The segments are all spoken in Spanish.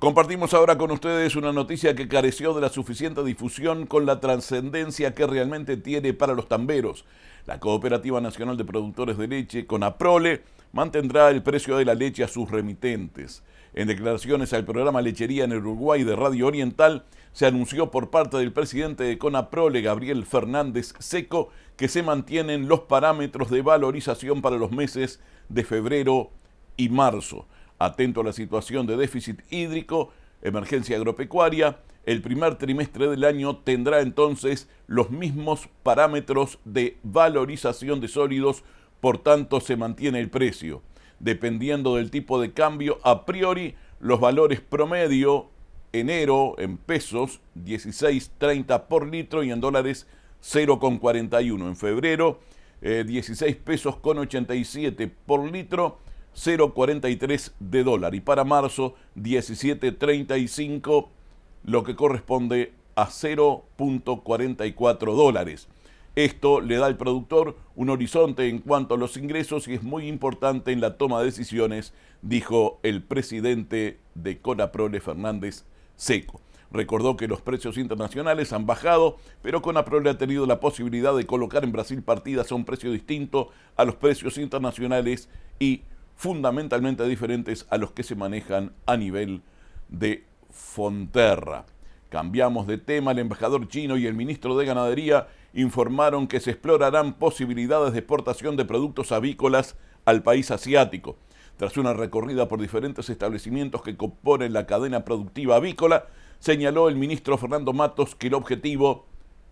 Compartimos ahora con ustedes una noticia que careció de la suficiente difusión con la trascendencia que realmente tiene para los tamberos. La Cooperativa Nacional de Productores de Leche, con APROLE, mantendrá el precio de la leche a sus remitentes. En declaraciones al programa Lechería en Uruguay de Radio Oriental, se anunció por parte del presidente de CONAPROLE, Gabriel Fernández Seco, que se mantienen los parámetros de valorización para los meses de febrero y marzo. Atento a la situación de déficit hídrico, emergencia agropecuaria, el primer trimestre del año tendrá entonces los mismos parámetros de valorización de sólidos por tanto se mantiene el precio. Dependiendo del tipo de cambio, a priori los valores promedio enero en pesos 16.30 por litro y en dólares 0,41. En febrero 16 eh, pesos con 87 por litro, 0,43 de dólar. Y para marzo 17.35, lo que corresponde a 0.44 dólares. Esto le da al productor un horizonte en cuanto a los ingresos y es muy importante en la toma de decisiones, dijo el presidente de Conaprole, Fernández Seco. Recordó que los precios internacionales han bajado, pero Conaprole ha tenido la posibilidad de colocar en Brasil partidas a un precio distinto a los precios internacionales y fundamentalmente diferentes a los que se manejan a nivel de Fonterra. Cambiamos de tema, el embajador chino y el ministro de Ganadería informaron que se explorarán posibilidades de exportación de productos avícolas al país asiático. Tras una recorrida por diferentes establecimientos que componen la cadena productiva avícola, señaló el ministro Fernando Matos que el objetivo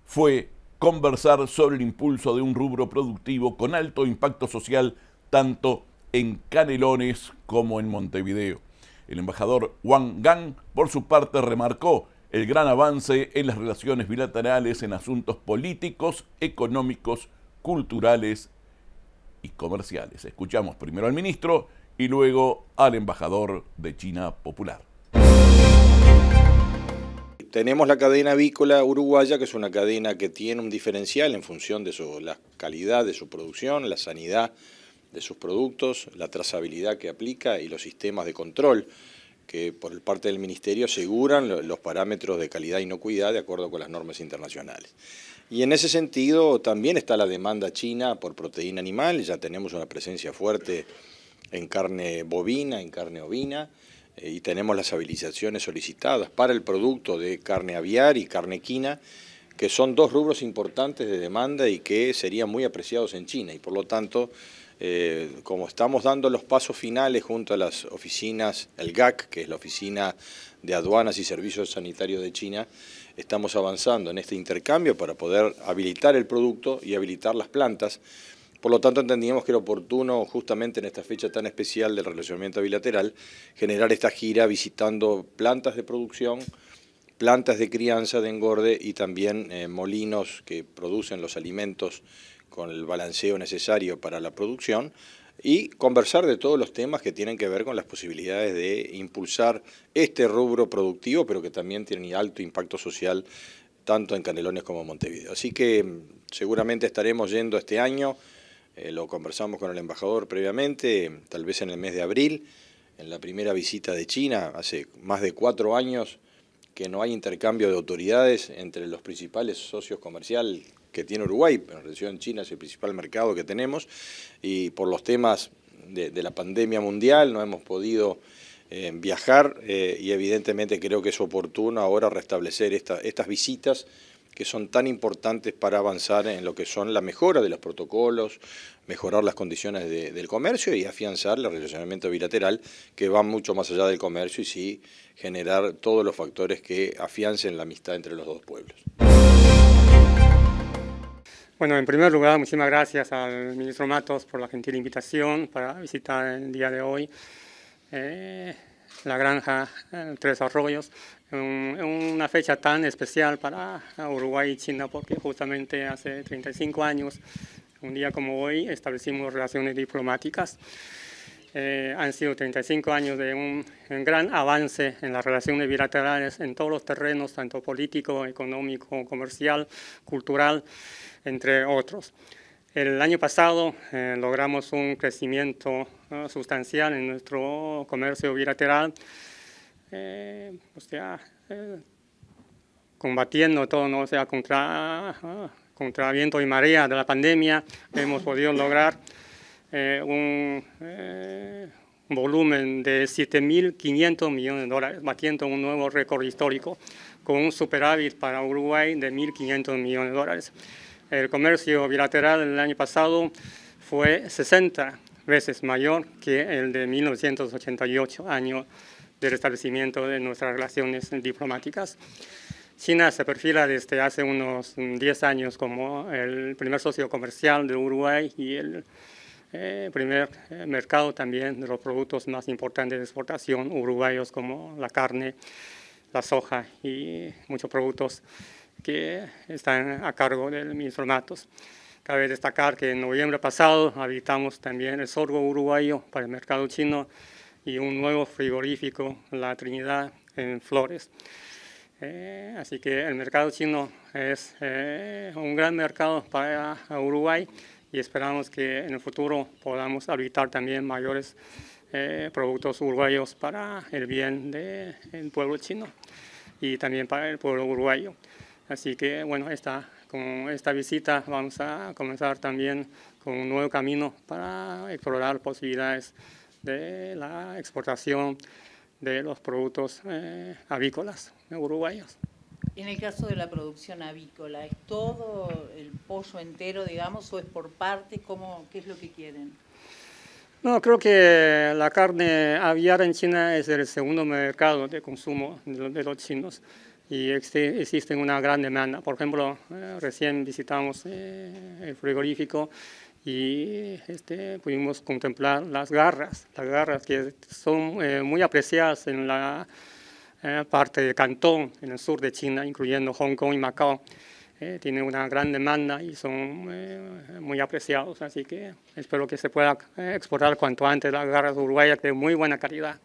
fue conversar sobre el impulso de un rubro productivo con alto impacto social tanto en Canelones como en Montevideo. El embajador Wang Gang, por su parte, remarcó el gran avance en las relaciones bilaterales en asuntos políticos, económicos, culturales y comerciales. Escuchamos primero al ministro y luego al embajador de China Popular. Tenemos la cadena avícola uruguaya, que es una cadena que tiene un diferencial en función de la calidad de su producción, la sanidad de sus productos, la trazabilidad que aplica y los sistemas de control que por parte del Ministerio aseguran los parámetros de calidad y inocuidad de acuerdo con las normas internacionales. Y en ese sentido también está la demanda china por proteína animal, ya tenemos una presencia fuerte en carne bovina, en carne ovina, eh, y tenemos las habilitaciones solicitadas para el producto de carne aviar y carne quina, que son dos rubros importantes de demanda y que serían muy apreciados en China, y por lo tanto eh, como estamos dando los pasos finales junto a las oficinas, el GAC, que es la Oficina de Aduanas y Servicios Sanitarios de China, estamos avanzando en este intercambio para poder habilitar el producto y habilitar las plantas. Por lo tanto, entendíamos que era oportuno, justamente en esta fecha tan especial del relacionamiento bilateral, generar esta gira visitando plantas de producción, plantas de crianza de engorde y también eh, molinos que producen los alimentos con el balanceo necesario para la producción y conversar de todos los temas que tienen que ver con las posibilidades de impulsar este rubro productivo, pero que también tiene alto impacto social tanto en Canelones como en Montevideo. Así que mm, seguramente estaremos yendo este año, eh, lo conversamos con el embajador previamente, tal vez en el mes de abril, en la primera visita de China, hace más de cuatro años que no hay intercambio de autoridades entre los principales socios comerciales que tiene Uruguay, en relación China es el principal mercado que tenemos, y por los temas de, la pandemia mundial no hemos podido eh, viajar eh, y evidentemente creo que es oportuno ahora restablecer estas visitas que son tan importantes para avanzar en lo que son la mejora de los protocolos, mejorar las condiciones del comercio y afianzar el relacionamiento bilateral que va mucho más allá del comercio y sí generar todos los factores que afiancen la amistad entre los dos pueblos. Bueno, en primer lugar, muchísimas gracias al ministro Matos por la gentil invitación para visitar el día de hoy. Eh, la granja eh, Tres Arroyos, una fecha tan especial para Uruguay y China, porque justamente hace 35 años, un día como hoy, establecimos relaciones diplomáticas. Eh, han sido 35 años de un, gran avance en las relaciones bilaterales en todos los terrenos, tanto político, económico, comercial, cultural, entre otros. El año pasado eh, logramos un crecimiento sustancial en nuestro comercio bilateral, eh, pues eh, combatiendo todo, ¿no? sea, contra, ah, contra, viento y marea de la pandemia, hemos podido lograr un, un, volumen de 7.500 millones de dólares, batiendo un nuevo récord histórico, con un superávit para Uruguay de 1.500 millones de dólares el comercio bilateral el año pasado fue 60 veces mayor que el de 1988, año del establecimiento de nuestras relaciones diplomáticas. China se perfila desde hace unos 10 años como el primer socio comercial de Uruguay y el eh, primer eh, mercado también de los productos más importantes de exportación uruguayos como la carne, la soja y muchos productos que están a cargo del ministro Matos. Cabe destacar que en noviembre pasado habilitamos también el sorgo uruguayo para el mercado chino y un nuevo frigorífico, La Trinidad, en Flores. Eh, así que el mercado chino es eh, un gran mercado para Uruguay y esperamos que en el futuro podamos habilitar también mayores eh, productos uruguayos para el bien del pueblo chino y también para el pueblo uruguayo. Así que, bueno, esta, con esta visita vamos a comenzar también con un nuevo camino para explorar posibilidades de la exportación de los productos eh, avícolas uruguayos. En el caso de la producción avícola, ¿es todo el pollo entero, digamos, o es por partes? ¿Qué es lo que quieren? No, creo que la carne aviar en China es el segundo mercado de consumo de los chinos y existe, existe una gran demanda. Por ejemplo, eh, recién visitamos eh, el frigorífico y este, pudimos contemplar las garras, las garras que son eh, muy apreciadas en la parte de Cantón, en el sur de China, incluyendo Hong Kong y Macao. tienen una gran demanda y son muy apreciados, así que espero que se pueda exportar cuanto antes las garras uruguayas de muy buena calidad.